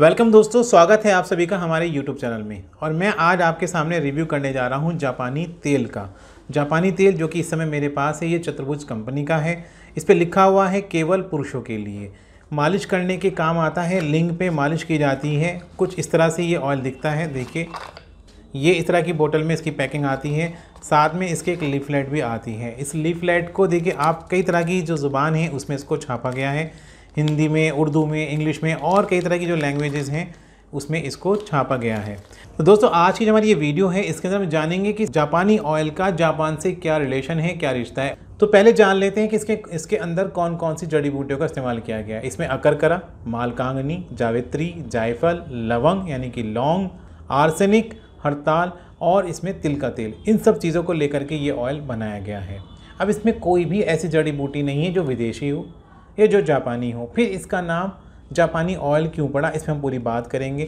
welcome दोस्तों स्वागत है आप सभी का हमारे यूट्यूब चैनल में और मैं आज आपके सामने रिव्यू करने जा रहा हूँ जापानी तेल का जापानी तेल जो कि इस समय मेरे पास है ये चतुर्भुज कंपनी का है इस पर लिखा हुआ है केवल पुरुषों के लिए मालिश करने के काम आता है लिंग पे मालिश की जाती है कुछ इस तरह से ये ऑयल दिखता है देखिए ये इस तरह की बोतल में इसकी पैकिंग आती है साथ में इसके एक लीफलेट भी आती है इस लीफलेट को देखिए आप कई तरह की जो ज़ुबान है उसमें इसको छापा गया है हिंदी में उर्दू में इंग्लिश में और कई तरह की जो लैंग्वेजेस हैं उसमें इसको छापा गया है तो दोस्तों आज की जो हमारी ये वीडियो है इसके अंदर हम जानेंगे कि जापानी ऑयल का जापान से क्या रिलेशन है क्या रिश्ता है तो पहले जान लेते हैं कि इसके इसके अंदर कौन कौन सी जड़ी बूटियों का इस्तेमाल किया गया है इसमें अकरकरा मालकांगनी जावित्री जायफल लवंग यानी कि लौंग आर्सेनिक हड़ताल और इसमें तिल का तेल इन सब चीज़ों को लेकर के ये ऑयल बनाया गया है अब इसमें कोई भी ऐसी जड़ी बूटी नहीं है जो विदेशी हो ये जो जापानी हो फिर इसका नाम जापानी ऑयल क्यों पड़ा इसमें हम पूरी बात करेंगे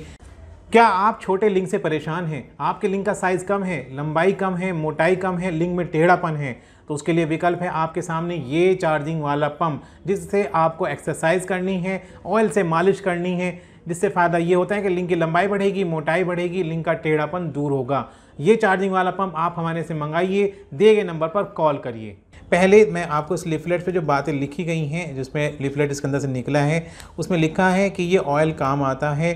क्या आप छोटे लिंग से परेशान हैं आपके लिंग का साइज़ कम है लंबाई कम है मोटाई कम है लिंग में टेढ़ापन है तो उसके लिए विकल्प है आपके सामने ये चार्जिंग वाला पंप जिससे आपको एक्सरसाइज करनी है ऑयल से मालिश करनी है जिससे फ़ायदा ये होता है कि लिंग की लंबाई बढ़ेगी मोटाई बढ़ेगी लिंग का टेढ़ापन दूर होगा ये चार्जिंग वाला पंप आप हमारे से मंगाइए दिए गए नंबर पर कॉल करिए पहले मैं आपको इस लिफलेट पे जो बातें लिखी गई हैं जिसमें लिफलेट इसके अंदर से निकला है उसमें लिखा है कि ये ऑयल काम आता है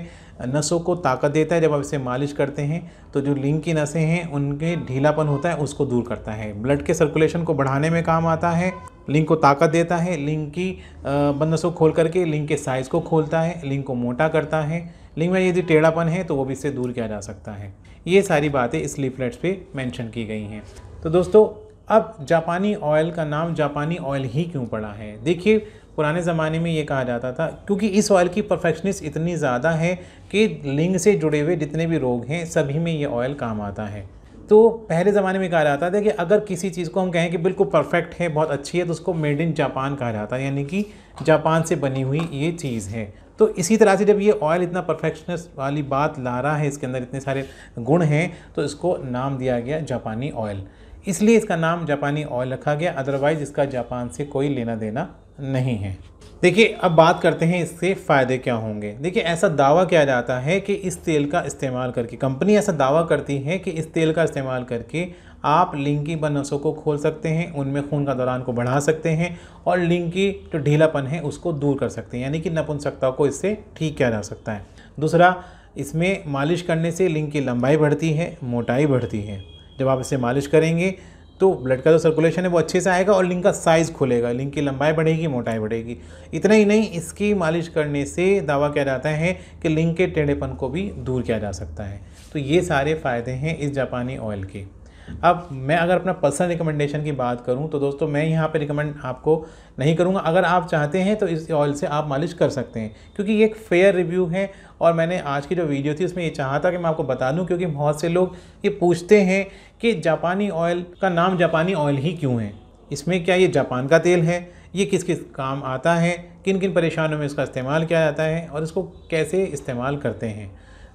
नसों को ताकत देता है जब आप इसे मालिश करते हैं तो जो लिंग की नसें हैं उनके ढीलापन होता है उसको दूर करता है ब्लड के सर्कुलेशन को बढ़ाने में काम आता है लिंग को ताकत देता है लिंग की बंद नसों खोल करके लिंग के साइज़ को खोलता है लिंग को मोटा करता है लिंग में यदि टेढ़ापन है तो वो भी इससे दूर किया जा सकता है ये सारी बातें इस लिफलेट्स पे मेंशन की गई हैं तो दोस्तों अब जापानी ऑयल का नाम जापानी ऑयल ही क्यों पड़ा है देखिए पुराने ज़माने में ये कहा जाता था क्योंकि इस ऑयल की परफेक्शनिस्ट इतनी ज़्यादा है कि लिंग से जुड़े हुए जितने भी रोग हैं सभी में ये ऑयल काम आता है तो पहले ज़माने में कहा जाता था कि अगर किसी चीज़ को हम कहें कि बिल्कुल परफेक्ट है बहुत अच्छी है तो उसको मेड इन जापान कहा जाता है यानी कि जापान से बनी हुई ये चीज़ है तो इसी तरह से जब ये ऑयल इतना परफेक्शनस वाली बात ला रहा है इसके अंदर इतने सारे गुण हैं तो इसको नाम दिया गया जापानी ऑयल इसलिए इसका नाम जापानी ऑयल रखा गया अदरवाइज़ इसका जापान से कोई लेना देना नहीं है देखिए अब बात करते हैं इससे फ़ायदे क्या होंगे देखिए ऐसा दावा किया जाता है कि इस तेल का इस्तेमाल करके कंपनी ऐसा दावा करती है कि इस तेल का इस्तेमाल करके आप लिंकी की नसों को खोल सकते हैं उनमें खून का दौरान को बढ़ा सकते हैं और लिंकी की जो ढीलापन है उसको दूर कर सकते हैं यानी कि नपुंसकता को इससे ठीक किया जा सकता है दूसरा इसमें मालिश करने से लिंग की लंबाई बढ़ती है मोटाई बढ़ती है जब आप इसे मालिश करेंगे तो ब्लड का जो सर्कुलेशन है वो अच्छे से आएगा और लिंक का साइज़ खुलेगा लिंक की लंबाई बढ़ेगी मोटाई बढ़ेगी इतना ही नहीं इसकी मालिश करने से दावा किया जाता है कि लिंक के टेढ़ेपन को भी दूर किया जा सकता है तो ये सारे फ़ायदे हैं इस जापानी ऑयल के अब मैं अगर अपना पर्सनल रिकमेंडेशन की बात करूँ तो दोस्तों मैं यहाँ पर रिकमेंड आपको नहीं करूँगा अगर आप चाहते हैं तो इस ऑयल से आप मालिश कर सकते हैं क्योंकि ये एक फेयर रिव्यू है और मैंने आज की जो वीडियो थी उसमें ये चाहा था कि मैं आपको बता दूँ क्योंकि बहुत से लोग ये पूछते हैं कि जापानी ऑयल का नाम जापानी ऑयल ही क्यों है इसमें क्या ये जापान का तेल है ये किस किस काम आता है किन किन परेशानियों में इसका इस्तेमाल किया जाता है और इसको कैसे इस्तेमाल करते हैं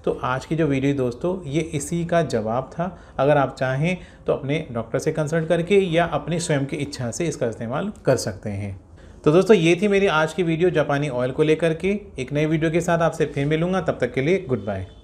तो आज की जो वीडियो दोस्तों ये इसी का जवाब था अगर आप चाहें तो अपने डॉक्टर से कंसल्ट करके या अपने स्वयं की इच्छा से इसका इस्तेमाल कर सकते हैं तो दोस्तों ये थी मेरी आज की वीडियो जापानी ऑयल को लेकर के एक नई वीडियो के साथ आपसे फिर मिलूंगा तब तक के लिए गुड बाय